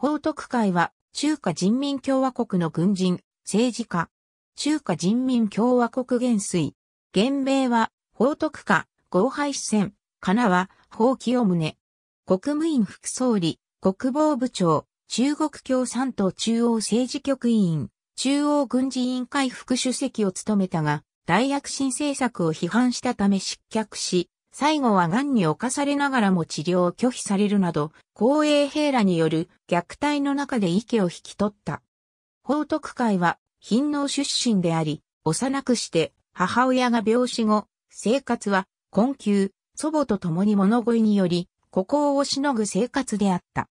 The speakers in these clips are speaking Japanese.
報徳会は、中華人民共和国の軍人、政治家。中華人民共和国元帥。元名は、報徳家、合廃支川。かなは、法清宗。国務院副総理、国防部長、中国共産党中央政治局委員、中央軍事委員会副主席を務めたが、大躍進政策を批判したため失脚し、最後は癌に侵されながらも治療を拒否されるなど、公営兵らによる虐待の中で息を引き取った。報徳会は、貧農出身であり、幼くして母親が病死後、生活は困窮、祖母と共に物乞いにより、孤高をしのぐ生活であった。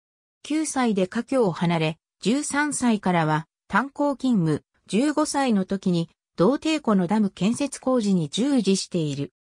9歳で家境を離れ、13歳からは炭鉱勤務、15歳の時に、同帝湖のダム建設工事に従事している。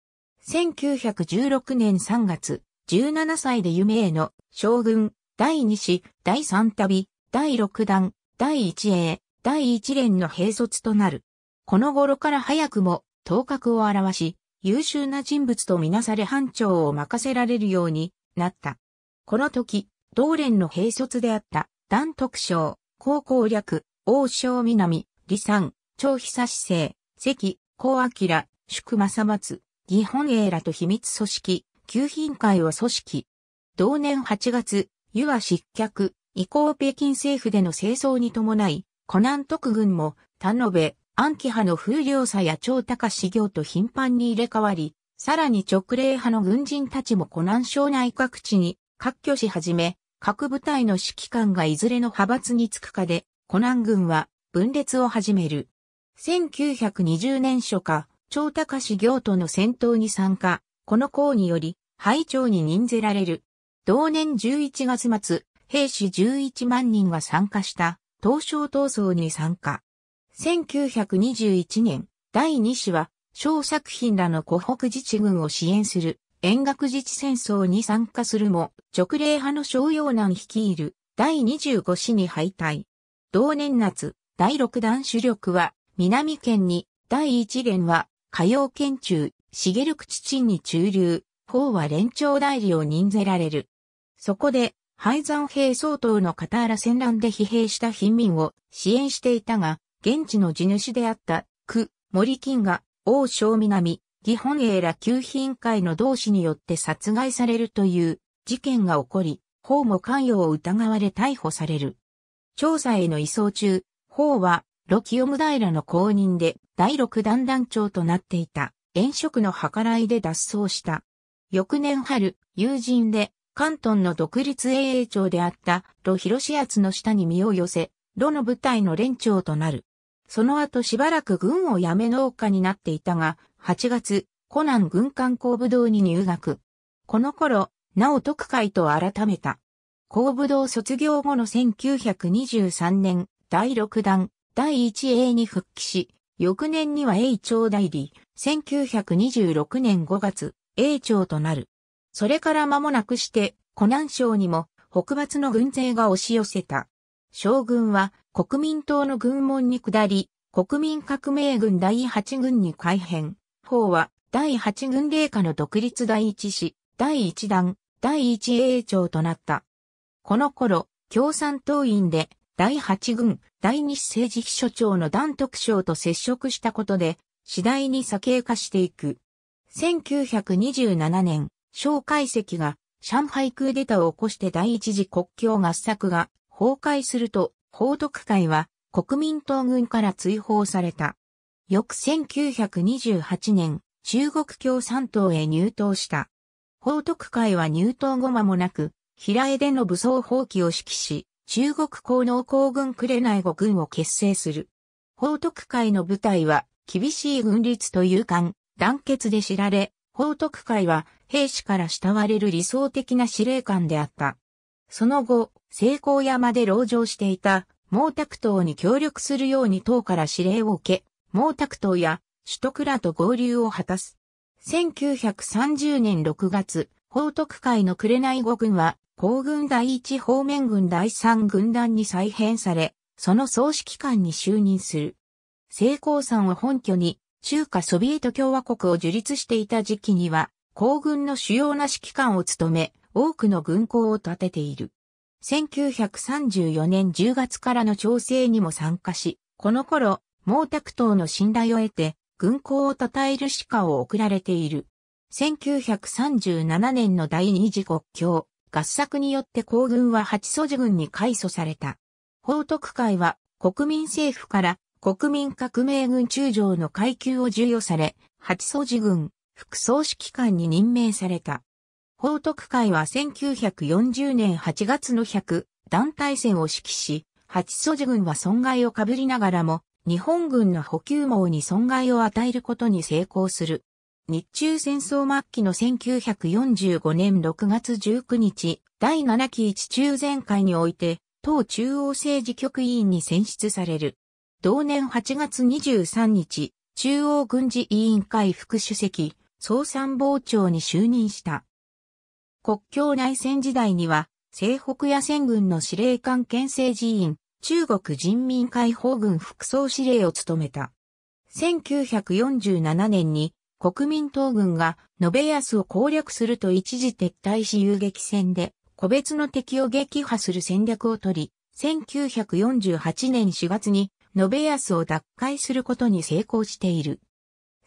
1916年3月、17歳で夢への将軍、第2子、第3旅、第6弾、第1英、第1連の兵卒となる。この頃から早くも頭角を表し、優秀な人物とみなされ班長を任せられるようになった。この時、同連の兵卒であった段徳章、高校略、王将南、李三、張久志生、関、高明、宿正松、日本英らと秘密組織、旧品会を組織。同年8月、湯は失脚、以降北京政府での清掃に伴い、湖南特軍も、田部、安記派の風量差や超高市行と頻繁に入れ替わり、さらに直令派の軍人たちも湖南省内各地に割拠し始め、各部隊の指揮官がいずれの派閥につくかで、湖南軍は分裂を始める。1920年初夏、長高志行との戦闘に参加、この功により、廃長に任ぜられる。同年11月末、兵士11万人が参加した、東商闘争に参加。1921年、第2子は、小作品らの湖北自治軍を支援する、遠隔自治戦争に参加するも、直令派の小陽南率いる、第25子に敗退。同年夏、第6弾主力は、南県に、第1連は、火曜県中、茂口鎮に駐留、法は連長代理を任ぜられる。そこで、廃山兵相当の片原戦乱で疲弊した貧民を支援していたが、現地の地主であった、区、森金が、王将南、義本営ら旧品会の同志によって殺害されるという事件が起こり、法も関与を疑われ逮捕される。調査への移送中、法は、ロキオム平の公認で、第六弾団長となっていた、炎色の計らいで脱走した。翌年春、友人で、関東の独立英英長であった、ロ広志圧の下に身を寄せ、ロの部隊の連長となる。その後しばらく軍を辞め農家になっていたが、8月、コナン軍艦工部堂に入学。この頃、なお特会と改めた。工部堂卒業後の1923年、第6弾、第1英に復帰し、翌年には永長代理、1926年5月、永長となる。それから間もなくして、湖南省にも北伐の軍勢が押し寄せた。将軍は国民党の軍門に下り、国民革命軍第8軍に改編。法は第8軍令下の独立第1師、第1弾、第1英長となった。この頃、共産党員で第8軍、第二政治秘書長の段徳省と接触したことで、次第に左傾化していく。1927年、蒋介石が上海クーデターを起こして第一次国境合作が崩壊すると、報徳会は国民党軍から追放された。翌1928年、中国共産党へ入党した。報徳会は入党後間もなく、平江での武装放棄を指揮し、中国高能皇軍紅五軍を結成する。法徳会の部隊は、厳しい軍律と勇敢、団結で知られ、法徳会は兵士から慕われる理想的な司令官であった。その後、成功山で籠城していた毛沢東に協力するように党から指令を受け、毛沢東や首都倉と合流を果たす。1930年6月、法徳会の紅五軍は皇軍第一方面軍第三軍団に再編され、その総指揮官に就任する。成功山を本拠に、中華ソビエト共和国を樹立していた時期には、皇軍の主要な指揮官を務め、多くの軍港を建てている。1934年10月からの調整にも参加し、この頃、毛沢東の信頼を得て、軍港を称える指揮を送られている。1937年の第二次国境、合作によって皇軍は八祖寺軍に改組された。報徳会は国民政府から国民革命軍中将の階級を授与され、八祖寺軍副総指揮官に任命された。報徳会は1940年8月の100団体戦を指揮し、八祖寺軍は損害を被りながらも、日本軍の補給網に損害を与えることに成功する。日中戦争末期の1945年6月19日、第7期一中全会において、党中央政治局委員に選出される。同年8月23日、中央軍事委員会副主席、総参謀長に就任した。国境内戦時代には、西北野戦軍の司令官県政寺院、中国人民解放軍副総司令を務めた。1947年に国民党軍が延安を攻略すると一時撤退し遊撃戦で個別の敵を撃破する戦略をとり、1948年4月に延安を奪回することに成功している。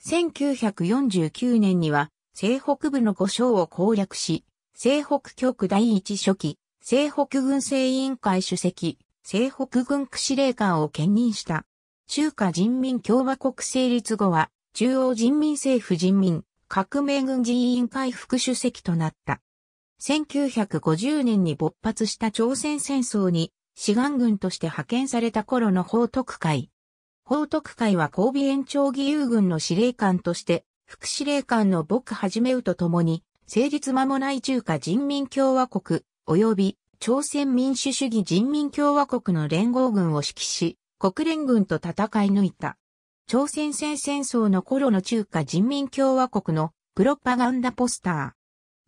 1949年には西北部の五省を攻略し、西北局第一書記、西北軍政委員会主席、西北軍区司令官を兼任した。中華人民共和国成立後は中央人民政府人民革命軍事委員会副主席となった。1950年に勃発した朝鮮戦争に志願軍として派遣された頃の報徳会。報徳会は交尾延長義勇軍の司令官として副司令官の僕はじめうとともに成立間もない中華人民共和国及び朝鮮民主主義人民共和国の連合軍を指揮し、国連軍と戦い抜いた。朝鮮戦戦争の頃の中華人民共和国のプロパガンダポスタ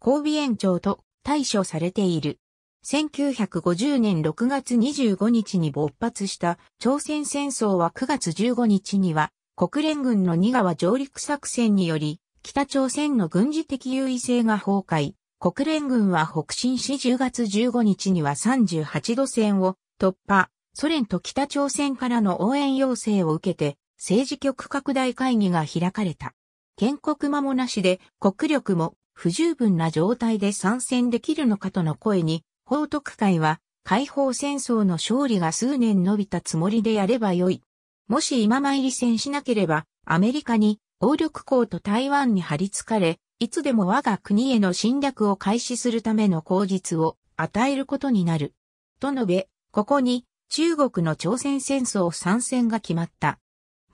ー。交尾延長と対処されている。1950年6月25日に勃発した朝鮮戦争は9月15日には国連軍の二川上陸作戦により北朝鮮の軍事的優位性が崩壊。国連軍は北進し10月15日には38度線を突破。ソ連と北朝鮮からの応援要請を受けて政治局拡大会議が開かれた。建国間もなしで国力も不十分な状態で参戦できるのかとの声に、報徳会は解放戦争の勝利が数年伸びたつもりでやればよい。もし今参り戦しなければ、アメリカに、王力港と台湾に張り付かれ、いつでも我が国への侵略を開始するための口実を与えることになる。と述べ、ここに中国の朝鮮戦争参戦が決まった。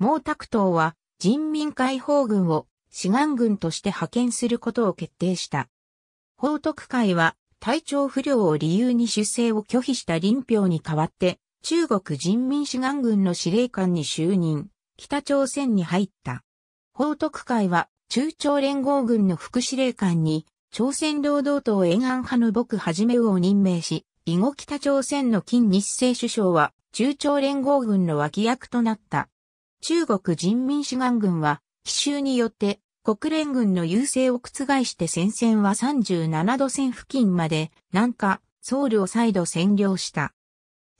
毛沢東は人民解放軍を志願軍として派遣することを決定した。報徳会は体調不良を理由に出征を拒否した林彪に代わって、中国人民志願軍の司令官に就任、北朝鮮に入った。報徳会は中朝連合軍の副司令官に、朝鮮労働党沿岸派の僕はじめを任命し、以後北朝鮮の金日成首相は中朝連合軍の脇役となった。中国人民志願軍は、奇襲によって国連軍の優勢を覆して戦線は37度線付近まで南下、ソウルを再度占領した。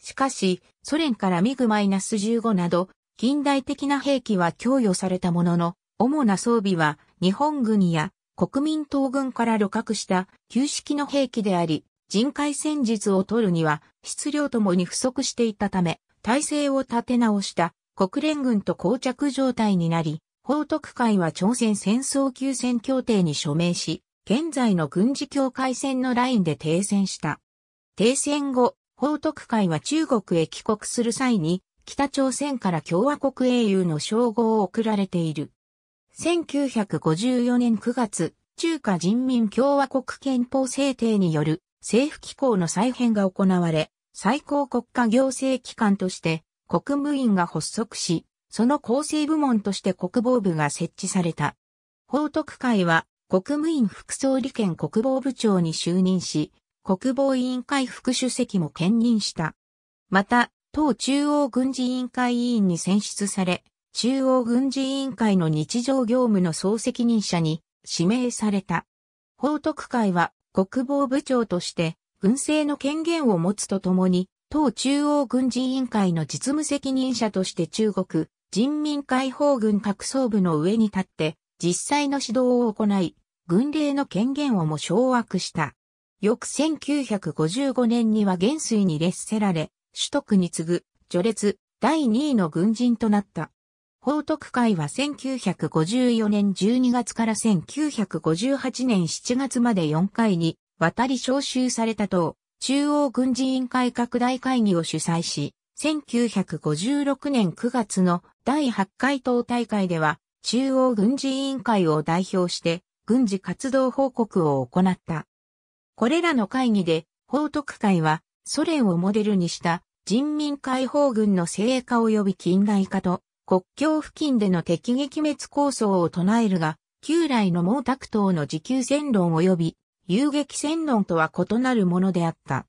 しかし、ソ連からミグマイナス -15 など、近代的な兵器は供与されたものの、主な装備は日本軍や国民党軍から旅客した旧式の兵器であり、人海戦術を取るには質量ともに不足していたため、体制を立て直した国連軍と膠着状態になり、報徳会は朝鮮戦争休戦協定に署名し、現在の軍事境界線のラインで停戦した。停戦後、報徳会は中国へ帰国する際に、北朝鮮から共和国英雄の称号を贈られている。1954年9月、中華人民共和国憲法制定による政府機構の再編が行われ、最高国家行政機関として国務院が発足し、その構成部門として国防部が設置された。報徳会は国務院副総理兼国防部長に就任し、国防委員会副主席も兼任した。また、党中央軍事委員会委員に選出され、中央軍事委員会の日常業務の総責任者に指名された。報徳会は国防部長として、軍政の権限を持つとともに、党中央軍事委員会の実務責任者として中国人民解放軍各総部の上に立って実際の指導を行い、軍令の権限をも掌握した。翌1955年には元帥に列せられ、首都区に次ぐ序列第2位の軍人となった。報徳会は1954年12月から1958年7月まで4回に渡り召集された党、中央軍事委員会拡大会議を主催し、1956年9月の第8回党大会では、中央軍事委員会を代表して、軍事活動報告を行った。これらの会議で、報徳会は、ソ連をモデルにした人民解放軍の精鋭化及び近代化と国境付近での敵撃滅構想を唱えるが、旧来の毛沢東の持久戦論及び遊撃戦論とは異なるものであった。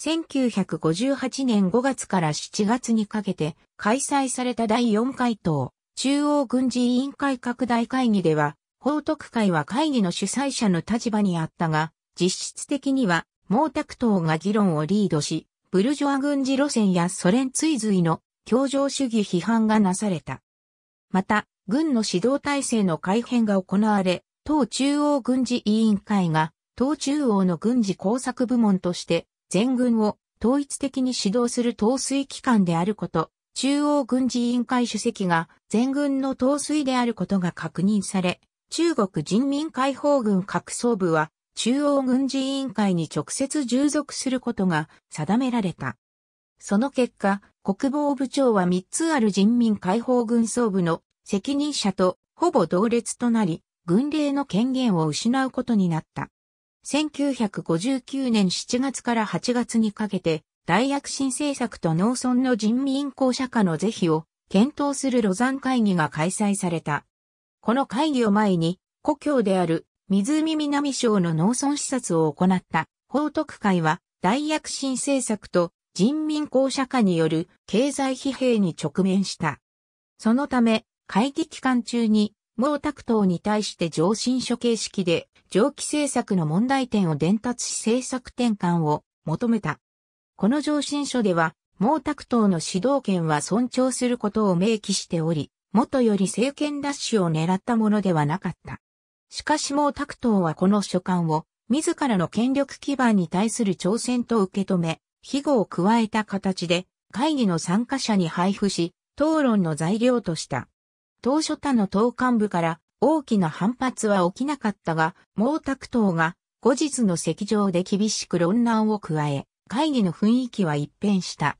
1958年5月から7月にかけて開催された第4回党中央軍事委員会拡大会議では、報徳会は会議の主催者の立場にあったが、実質的には毛沢東が議論をリードし、ブルジョア軍事路線やソ連追随の協情主義批判がなされた。また、軍の指導体制の改変が行われ、党中央軍事委員会が東中央の軍事工作部門として、全軍を統一的に指導する統帥機関であること、中央軍事委員会主席が全軍の統帥であることが確認され、中国人民解放軍各総部は中央軍事委員会に直接従属することが定められた。その結果、国防部長は3つある人民解放軍総部の責任者とほぼ同列となり、軍令の権限を失うことになった。1959年7月から8月にかけて、大躍進政策と農村の人民公社化の是非を検討するロザン会議が開催された。この会議を前に、故郷である湖南省の農村視察を行った報徳会は、大躍進政策と人民公社化による経済疲弊に直面した。そのため、会議期間中に毛沢東に対して上申書形式で、上記政策の問題点を伝達し政策転換を求めた。この上申書では、毛沢東の指導権は尊重することを明記しており、元より政権奪取を狙ったものではなかった。しかし毛沢東はこの書簡を、自らの権力基盤に対する挑戦と受け止め、庇護を加えた形で、会議の参加者に配布し、討論の材料とした。当初他の党幹部から大きな反発は起きなかったが、毛沢東が後日の席上で厳しく論難を加え、会議の雰囲気は一変した。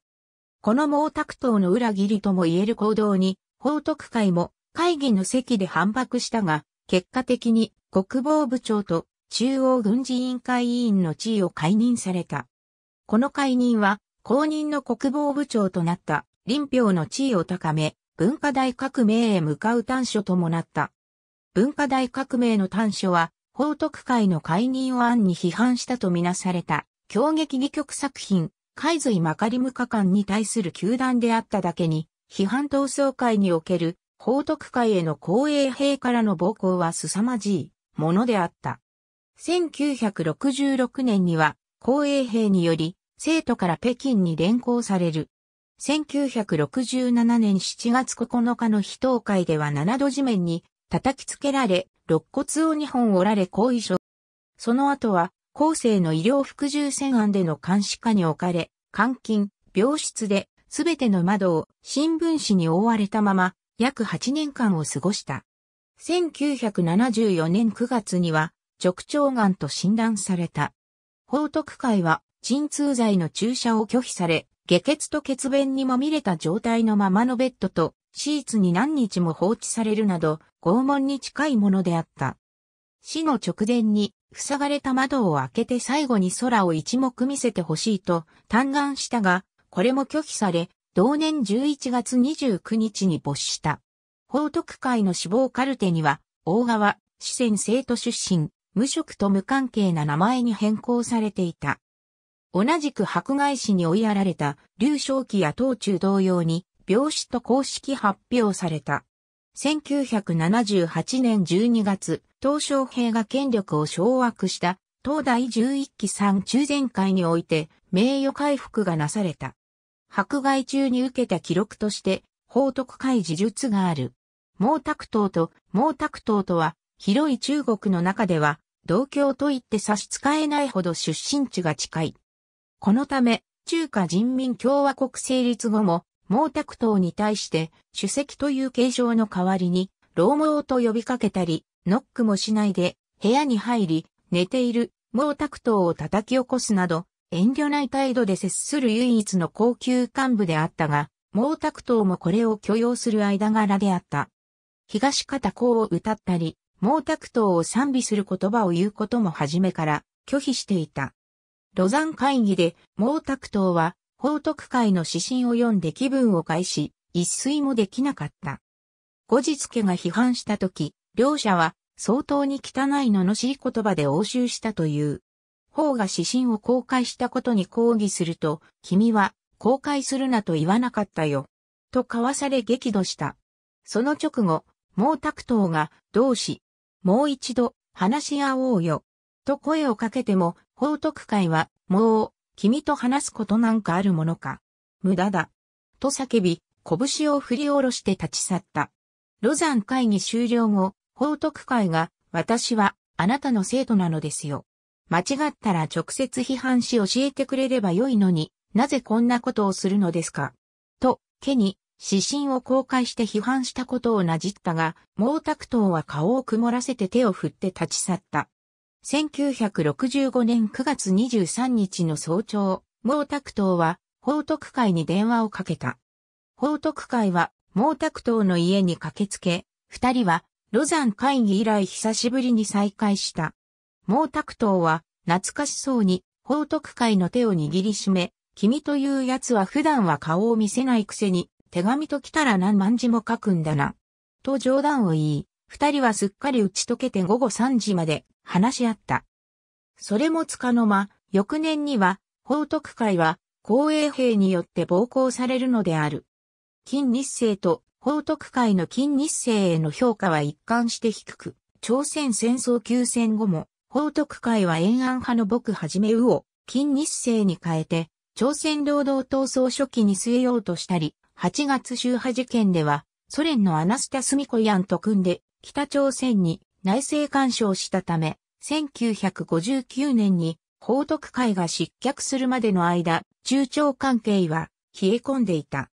この毛沢東の裏切りとも言える行動に、報徳会も会議の席で反駁したが、結果的に国防部長と中央軍事委員会委員の地位を解任された。この解任は、公認の国防部長となった林彪の地位を高め、文化大革命へ向かう短所ともなった。文化大革命の短所は、報徳会の解任を案に批判したとみなされた、狂撃戯曲作品、海髄まかりむか官に対する球団であっただけに、批判闘争会における、報徳会への公営兵からの暴行は凄まじいものであった。1966年には、公営兵により、生徒から北京に連行される。1967年7月9日の非東海では7度地面に叩きつけられ、肋骨を2本折られ後遺症。その後は、後世の医療服従船案での監視下に置かれ、監禁、病室で、すべての窓を新聞紙に覆われたまま、約8年間を過ごした。1974年9月には、直腸癌と診断された。報徳会は、鎮痛剤の注射を拒否され、下血と血便にまみれた状態のままのベッドと、シーツに何日も放置されるなど、拷問に近いものであった。死の直前に、塞がれた窓を開けて最後に空を一目見せてほしいと、嘆願したが、これも拒否され、同年11月29日に没した。報徳会の死亡カルテには、大川、四川生徒出身、無職と無関係な名前に変更されていた。同じく迫害死に追いやられた、劉少奇や東中同様に、病死と公式発表された。1978年12月、東小平が権力を掌握した、東大11期3中前会において、名誉回復がなされた。迫害中に受けた記録として、報徳会事術がある。毛沢東と毛沢東とは、広い中国の中では、同郷と言って差し支えないほど出身地が近い。このため、中華人民共和国成立後も、毛沢東に対して、主席という形状の代わりに、老毛と呼びかけたり、ノックもしないで、部屋に入り、寝ている毛沢東を叩き起こすなど、遠慮ない態度で接する唯一の高級幹部であったが、毛沢東もこれを許容する間柄であった。東方公を歌ったり、毛沢東を賛美する言葉を言うことも初めから拒否していた。ロザン会議で毛沢東は報徳会の指針を読んで気分を害し、一睡もできなかった。後日家が批判した時、両者は相当に汚い罵り言葉で応酬したという。方が指針を公開したことに抗議すると、君は公開するなと言わなかったよ。と交わされ激怒した。その直後、毛沢東が同志、もう一度話し合おうよ。と声をかけても報徳会は、もう、君と話すことなんかあるものか。無駄だ。と叫び、拳を振り下ろして立ち去った。ロザン会議終了後、報徳会が、私は、あなたの生徒なのですよ。間違ったら直接批判し教えてくれればよいのに、なぜこんなことをするのですか。と、ケに、指針を公開して批判したことをなじったが、毛沢東は顔を曇らせて手を振って立ち去った。1965年9月23日の早朝、毛沢東は、報徳会に電話をかけた。報徳会は、毛沢東の家に駆けつけ、二人は、ロザン会議以来久しぶりに再会した。毛沢東は、懐かしそうに、報徳会の手を握りしめ、君という奴は普段は顔を見せないくせに、手紙と来たら何万字も書くんだな。と冗談を言い、二人はすっかり打ち解けて午後3時まで話し合った。それもつかの間、翌年には、報徳会は、公営兵によって暴行されるのである。金日成と報徳会の金日成への評価は一貫して低く、朝鮮戦争休戦後も、報徳会は延安派の僕はじめうを、金日成に変えて、朝鮮労働闘争初期に据えようとしたり、8月周波事件では、ソ連のアナスタスミコヤンと組んで、北朝鮮に内政干渉したため、1959年に報徳会が失脚するまでの間、中朝関係は冷え込んでいた。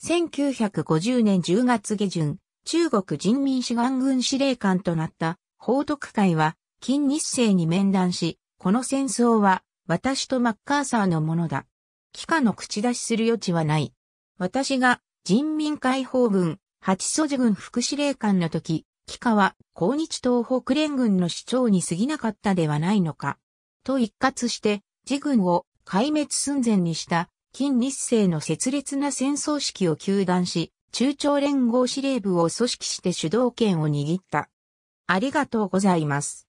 1950年10月下旬、中国人民志願軍司令官となった報徳会は、金日成に面談し、この戦争は私とマッカーサーのものだ。帰化の口出しする余地はない。私が人民解放軍、八素寺軍副司令官の時、帰化は、抗日東北連軍の主張に過ぎなかったではないのか。と一括して、自軍を壊滅寸前にした近日清の切烈な戦争式を求断し、中朝連合司令部を組織して主導権を握った。ありがとうございます。